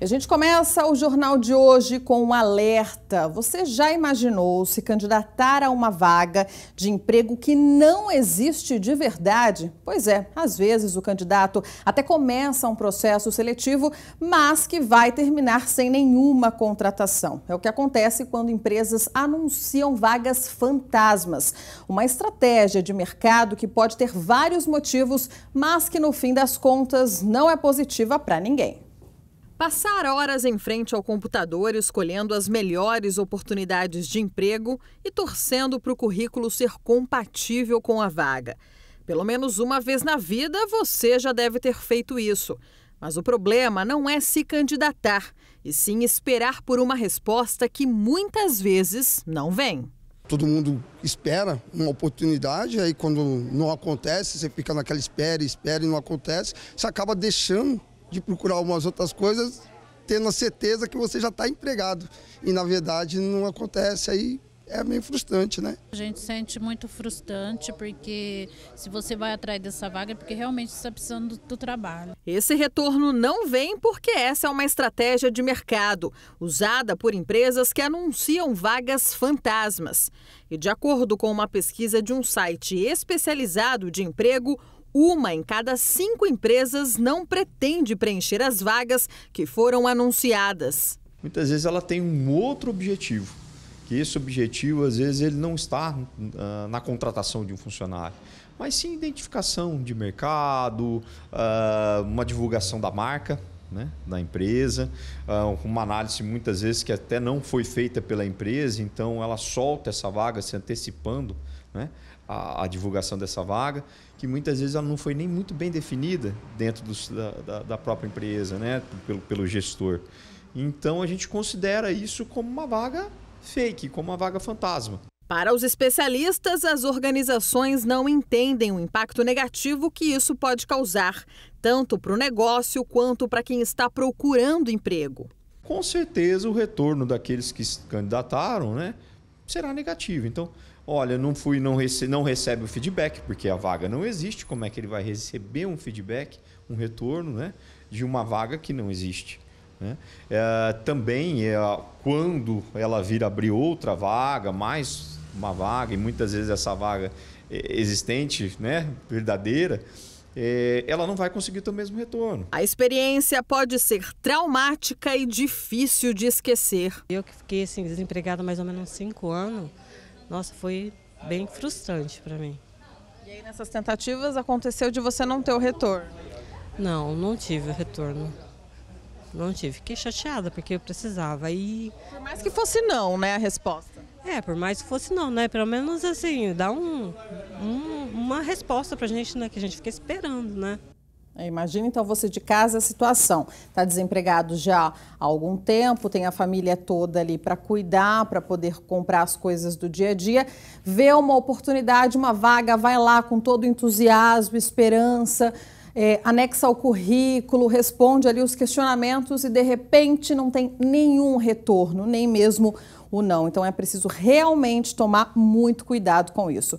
A gente começa o jornal de hoje com um alerta. Você já imaginou se candidatar a uma vaga de emprego que não existe de verdade? Pois é, às vezes o candidato até começa um processo seletivo, mas que vai terminar sem nenhuma contratação. É o que acontece quando empresas anunciam vagas fantasmas. Uma estratégia de mercado que pode ter vários motivos, mas que no fim das contas não é positiva para ninguém. Passar horas em frente ao computador escolhendo as melhores oportunidades de emprego e torcendo para o currículo ser compatível com a vaga. Pelo menos uma vez na vida você já deve ter feito isso. Mas o problema não é se candidatar, e sim esperar por uma resposta que muitas vezes não vem. Todo mundo espera uma oportunidade, aí quando não acontece, você fica naquela espera, espera e não acontece, você acaba deixando de procurar umas outras coisas, tendo a certeza que você já está empregado. E na verdade não acontece aí. É meio frustrante, né? A gente sente muito frustrante porque se você vai atrás dessa vaga é porque realmente está precisando do, do trabalho. Esse retorno não vem porque essa é uma estratégia de mercado usada por empresas que anunciam vagas fantasmas. E de acordo com uma pesquisa de um site especializado de emprego, uma em cada cinco empresas não pretende preencher as vagas que foram anunciadas. Muitas vezes ela tem um outro objetivo, que esse objetivo às vezes ele não está uh, na contratação de um funcionário, mas sim identificação de mercado, uh, uma divulgação da marca né, da empresa, ah, uma análise muitas vezes que até não foi feita pela empresa, então ela solta essa vaga se antecipando né, a, a, divulgação dessa vaga, que muitas vezes ela não foi nem muito bem definida dentro da, da, da, própria empresa, né, pelo, pelo gestor. Então a gente considera isso como uma vaga fake, como uma vaga fantasma. Para os especialistas, as organizações não entendem o impacto negativo que isso pode causar, tanto para o negócio quanto para quem está procurando emprego. Com certeza, o retorno daqueles que se candidataram né, será negativo. Então, olha, não fui, não, recebe, não recebe o feedback, porque a vaga não existe. Como é que ele vai receber um feedback, um retorno né, de uma vaga que não existe? Né? É, também, é, quando ela vir abrir outra vaga, mais uma vaga, e muitas vezes essa vaga eh, existente, né, verdadeira, eh, ela não vai conseguir ter o mesmo retorno. A experiência pode ser traumática e difícil de esquecer. Eu que fiquei assim, desempregada mais ou menos cinco anos, nossa, foi bem frustrante para mim. E aí nessas tentativas aconteceu de você não ter o retorno? Não, não tive o retorno. Não tive. Fiquei chateada porque eu precisava. E... Por mais que fosse não, né, a resposta. É, por mais que fosse não, né? Pelo menos assim, dá um, um, uma resposta pra gente, né? Que a gente fica esperando, né? É, imagina então você de casa a situação. Está desempregado já há algum tempo, tem a família toda ali para cuidar, para poder comprar as coisas do dia a dia. Vê uma oportunidade, uma vaga, vai lá com todo entusiasmo, esperança é, anexa ao currículo, responde ali os questionamentos e de repente não tem nenhum retorno, nem mesmo o não. Então é preciso realmente tomar muito cuidado com isso.